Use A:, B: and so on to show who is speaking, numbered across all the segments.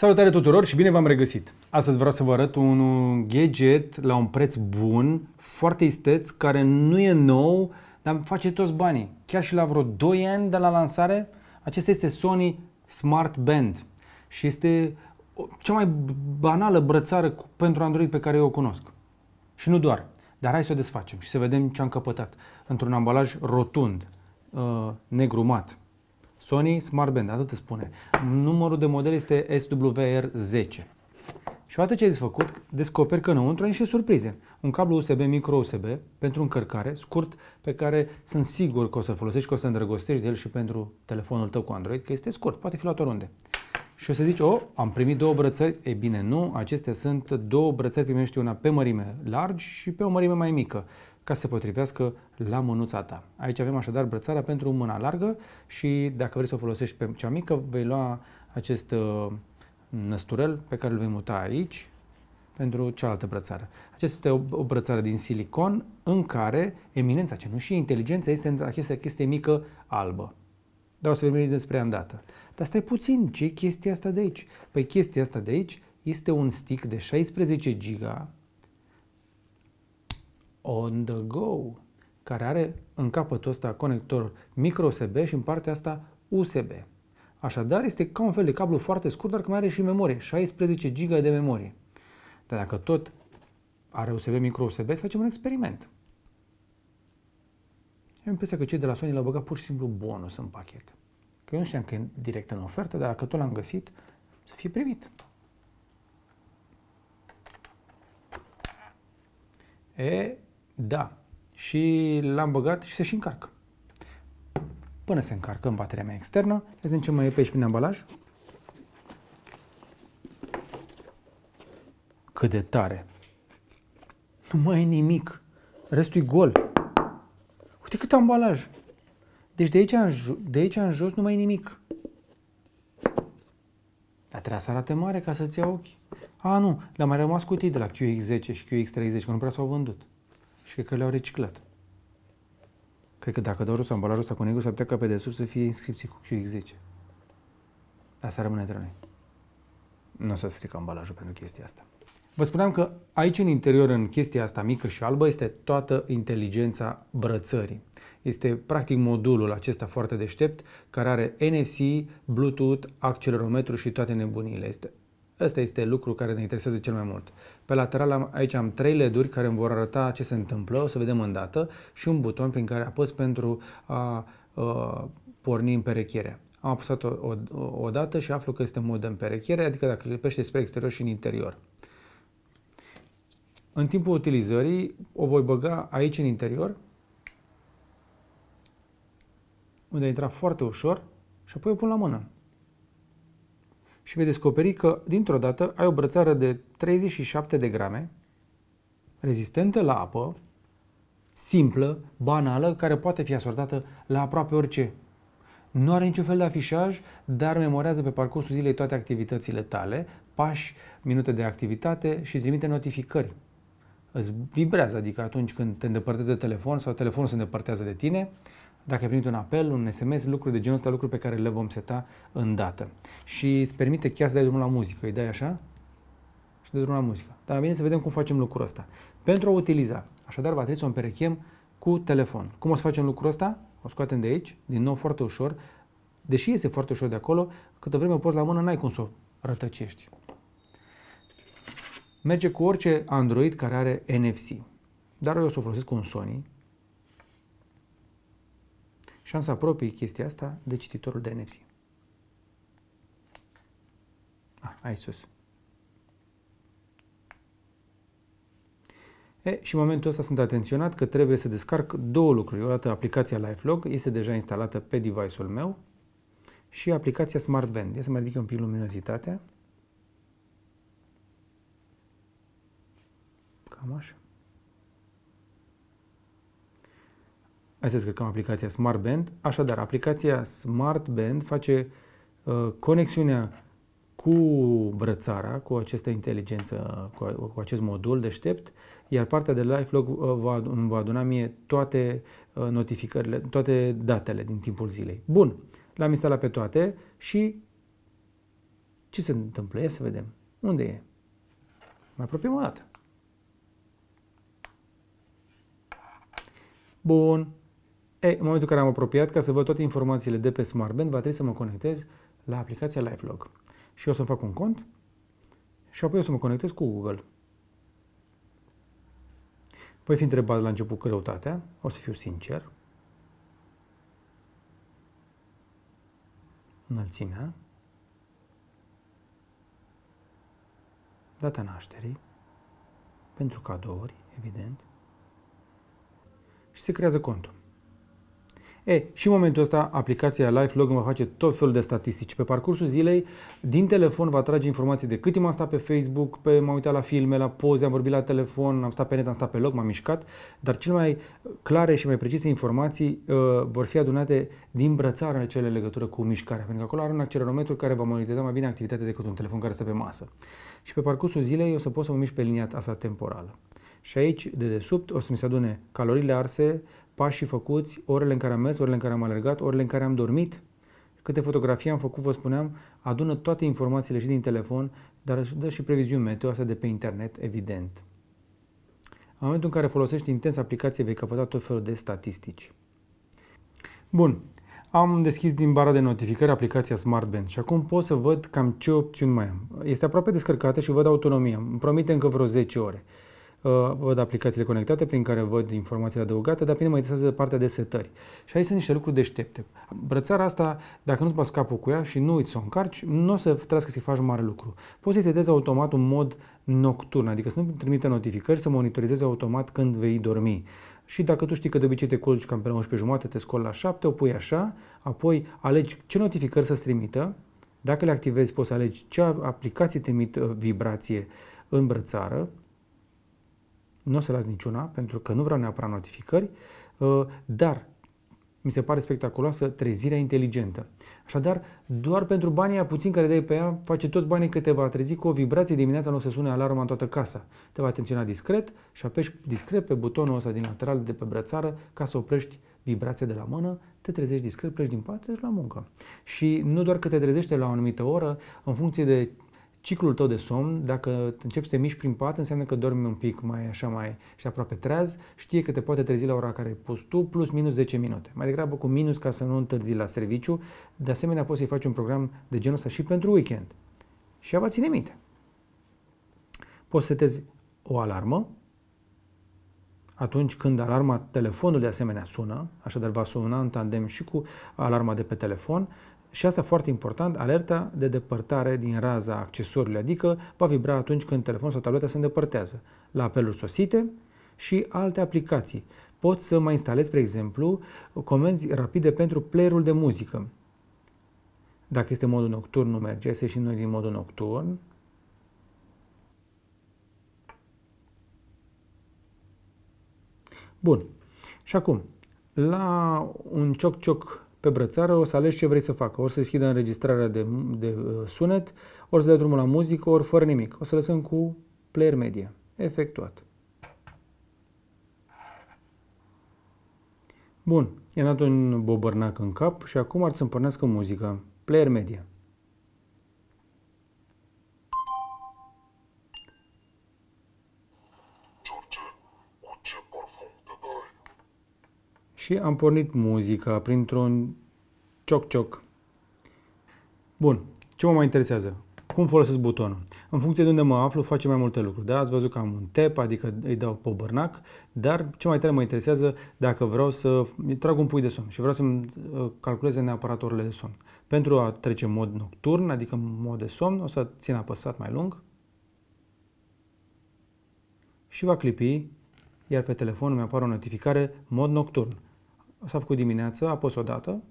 A: Salutare tuturor și bine v-am regăsit! Astăzi vreau să vă arăt un gadget la un preț bun, foarte isteț, care nu e nou, dar face toți banii. Chiar și la vreo 2 ani de la lansare, acesta este Sony Smart Band și este cea mai banală brățară pentru Android pe care eu o cunosc. Și nu doar, dar hai să o desfacem și să vedem ce am căpătat într-un ambalaj rotund, uh, negrumat. Sony Smart Band, atât îți spune. Numărul de model este SWR10. Și odată ce ai făcut, descoperi că înăuntru ai și surprize. Un cablu USB, micro USB, pentru încărcare, scurt, pe care sunt sigur că o să-l folosești, că o să îndrăgostești de el și pentru telefonul tău cu Android, că este scurt, poate fi luat oriunde. Și o să zici, oh, am primit două brățări. E bine, nu, acestea sunt două brățări, primești una pe mărime largi și pe o mărime mai mică ca să se potrivească la mânuța ta. Aici avem așadar brățara pentru mâna largă și dacă vrei să o folosești pe cea mică, vei lua acest uh, năsturel pe care îl vei muta aici pentru cealaltă brățară. Aceasta este o, brățară din silicon în care eminența cenușie, inteligența este în această chestie mică albă. Dar o să vedem despre îndată. Dar stai puțin, ce e chestia asta de aici? Păi chestia asta de aici este un stick de 16 giga on the go, care are în capătul ăsta conector micro USB și în partea asta USB. Așadar, este ca un fel de cablu foarte scurt, dar mai are și memorie, 16 GB de memorie. Dar dacă tot are USB micro USB, să facem un experiment. Am impresia că cei de la Sony l-au băgat pur și simplu bonus în pachet. Că eu nu știam că e direct în ofertă, dar dacă tot l-am găsit, să fie primit. E, da. Și l-am băgat și se și încarcă. Până se încarcă în bateria mea externă, vedem ce mai e pe aici prin ambalaj. Cât de tare! Nu mai e nimic. Restul e gol. Uite cât ambalaj! Deci de aici, în jos, de aici în jos nu mai e nimic. Dar trebuie să arate mare ca să-ți ia ochii. A, nu, le-a mai rămas cutii de la QX10 și QX30, că nu prea s-au vândut și că le-au reciclat. Cred că dacă dau rost balarul ăsta cu negru, s-ar putea ca pe desubt să fie inscripții cu QX10. Asta rămâne între noi. Nu o să stric ambalajul pentru chestia asta. Vă spuneam că aici în interior, în chestia asta mică și albă, este toată inteligența brățării. Este practic modulul acesta foarte deștept care are NFC, Bluetooth, accelerometru și toate nebunile. Este, asta este lucru care ne interesează cel mai mult. Pe lateral am, aici am trei LED-uri care îmi vor arăta ce se întâmplă, o să vedem îndată, și un buton prin care apăs pentru a, a porni împerecherea. Am apăsat-o o, o, dată și aflu că este mod de împerechiere, adică dacă clipește spre exterior și în interior. În timpul utilizării o voi băga aici în interior, unde a intrat foarte ușor și apoi o pun la mână și vei descoperi că, dintr-o dată, ai o brățară de 37 de grame, rezistentă la apă, simplă, banală, care poate fi asortată la aproape orice. Nu are niciun fel de afișaj, dar memorează pe parcursul zilei toate activitățile tale, pași, minute de activitate și trimite notificări. Îți vibrează, adică atunci când te îndepărtezi de telefon sau telefonul se îndepărtează de tine, dacă ai primit un apel, un SMS, lucruri de genul ăsta, lucruri pe care le vom seta în dată. Și îți permite chiar să dai drumul la muzică, îi dai așa și dai drumul la muzică. Dar bine să vedem cum facem lucrul ăsta. Pentru a utiliza, așadar va trebui să o împerechem cu telefon. Cum o să facem lucrul ăsta? O scoatem de aici, din nou foarte ușor. Deși este foarte ușor de acolo, câtă vreme o poți la mână, n-ai cum să o rătăcești. Merge cu orice Android care are NFC. Dar eu o să o folosesc cu un Sony, și am să apropii chestia asta de cititorul de NFC. Ah, aici sus. E, și în momentul ăsta sunt atenționat că trebuie să descarc două lucruri. Odată aplicația LifeLog este deja instalată pe device-ul meu și aplicația SmartBand. Ia să mai ridic un pic luminozitatea. Cam așa. Hai să descărcăm aplicația Smart Band. Așadar, aplicația Smart Band face uh, conexiunea cu brățara, cu această inteligență, cu, cu acest modul deștept, iar partea de LifeLog uh, va, îmi va aduna mie toate uh, notificările, toate datele din timpul zilei. Bun, l-am instalat pe toate și ce se întâmplă? Ia să vedem. Unde e? Mai apropiem o dată. Bun, E, în momentul în care am apropiat, ca să văd toate informațiile de pe SmartBand, va trebui să mă conectez la aplicația LiveLog. Și o să-mi fac un cont și apoi o să mă conectez cu Google. Voi fi întrebat la început căutatea, o să fiu sincer. Înălțimea. Data nașterii. Pentru cadouri, evident. Și se creează contul. E, și în momentul ăsta, aplicația LifeLog va face tot felul de statistici. Pe parcursul zilei, din telefon va trage informații de cât timp am stat pe Facebook, pe, m-am uitat la filme, la poze, am vorbit la telefon, am stat pe net, am stat pe loc, m-am mișcat, dar cel mai clare și mai precise informații uh, vor fi adunate din în cele legătură cu mișcarea, pentru că acolo are un accelerometru care va monitoriza mai bine activitatea decât un telefon care stă pe masă. Și pe parcursul zilei o să pot să mă mișc pe linia asta temporală. Și aici, de desubt, o să mi se adune calorile arse, pașii făcuți, orele în care am mers, orele în care am alergat, orele în care am dormit, câte fotografii am făcut, vă spuneam, adună toate informațiile și din telefon, dar își dă și previziuni meteo astea de pe internet, evident. În momentul în care folosești intens aplicație, vei căpăta tot felul de statistici. Bun, am deschis din bara de notificări aplicația SmartBand și acum pot să văd cam ce opțiuni mai am. Este aproape descărcată și văd autonomia. Îmi promite încă vreo 10 ore. Uh, văd aplicațiile conectate prin care văd informațiile adăugate, dar pe mine mă interesează partea de setări. Și aici sunt niște lucruri deștepte. Brățara asta, dacă nu-ți bați capul cu ea și nu îți o încarci, nu o să trească să-i faci mare lucru. Poți să-i setezi automat un mod nocturn, adică să nu trimite notificări, să monitorizezi automat când vei dormi. Și dacă tu știi că de obicei te culci cam pe la 11 jumate, te scoli la 7, o pui așa, apoi alegi ce notificări să-ți trimită, dacă le activezi, poți să alegi ce aplicații te emit uh, vibrație în brățară, nu o să las niciuna, pentru că nu vreau neapărat notificări, uh, dar mi se pare spectaculoasă trezirea inteligentă. Așadar, doar pentru banii aia puțin care dai pe ea, face toți banii că te va trezi cu o vibrație dimineața, nu o să sune alarma în toată casa. Te va atenționa discret și apeși discret pe butonul ăsta din lateral de pe brățară ca să oprești vibrația de la mână, te trezești discret, pleci din pat, la muncă. Și nu doar că te trezește la o anumită oră, în funcție de ciclul tău de somn, dacă începi să te miști prin pat, înseamnă că dormi un pic mai așa mai și aproape treaz, știe că te poate trezi la ora care ai pus tu, plus minus 10 minute. Mai degrabă cu minus ca să nu întârzi la serviciu, de asemenea poți să-i faci un program de genul ăsta și pentru weekend. Și ea va ține minte. Poți să setezi o alarmă, atunci când alarma telefonului de asemenea sună, așadar va suna în tandem și cu alarma de pe telefon și asta foarte important, alerta de depărtare din raza accesoriului, adică va vibra atunci când telefonul sau tableta se îndepărtează, la apeluri sosite și alte aplicații. Poți să mai instalezi, spre exemplu, comenzi rapide pentru playerul de muzică. Dacă este modul nocturn, nu merge, să ieșim noi din modul nocturn. Bun. Și acum, la un cioc-cioc pe brățară, o să alegi ce vrei să facă. Ori să deschidă înregistrarea de, de uh, sunet, ori să dai drumul la muzică, ori fără nimic. O să lăsăm cu player media. Efectuat. Bun, i-am dat un bobărnac în cap și acum ar să împărnească muzica. Player media. și am pornit muzica printr-un cioc-cioc. Bun, ce mă mai interesează? Cum folosesc butonul? În funcție de unde mă aflu, face mai multe lucruri. Da? Ați văzut că am un tap, adică îi dau pe bărnac, dar ce mai tare mă interesează dacă vreau să trag un pui de somn și vreau să-mi uh, calculeze neapărat orele de somn. Pentru a trece în mod nocturn, adică în mod de somn, o să țin apăsat mai lung și va clipi, iar pe telefon mi apare o notificare mod nocturn s-a făcut dimineață, a pus dată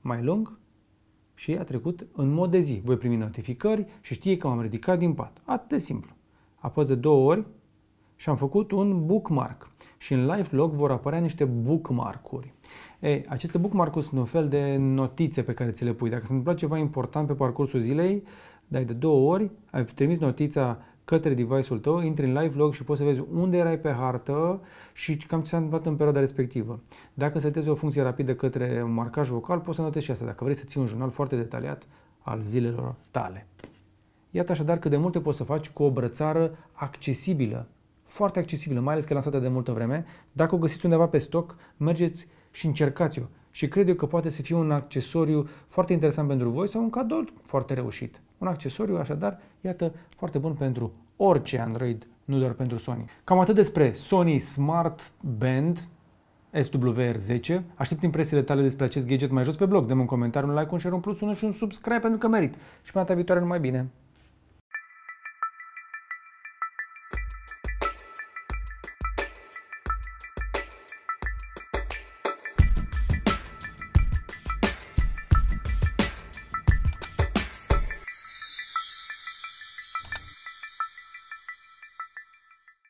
A: mai lung, și a trecut în mod de zi. Voi primi notificări și știe că m-am ridicat din pat. Atât de simplu. Apăs de două ori și am făcut un bookmark. Și în live log vor apărea niște bookmark-uri. Ei, aceste bookmark-uri sunt un fel de notițe pe care ți le pui. Dacă se întâmplă ceva important pe parcursul zilei, dai de două ori, ai trimis notița către device-ul tău, intri în live log și poți să vezi unde erai pe hartă și cam ce s-a întâmplat în perioada respectivă. Dacă setezi o funcție rapidă către marcaj vocal, poți să notezi și asta, dacă vrei să ții un jurnal foarte detaliat al zilelor tale. Iată așadar cât de multe poți să faci cu o brățară accesibilă, foarte accesibilă, mai ales că e lansată de multă vreme. Dacă o găsiți undeva pe stoc, mergeți și încercați-o. Și cred eu că poate să fie un accesoriu foarte interesant pentru voi sau un cadou foarte reușit. Un accesoriu așadar Iată, foarte bun pentru orice Android, nu doar pentru Sony. Cam atât despre Sony Smart Band SWR10. Aștept impresiile tale despre acest gadget mai jos pe blog. Dăm un comentariu, un like, un share, un plus, un și un subscribe pentru că merit. Și până data viitoare numai bine!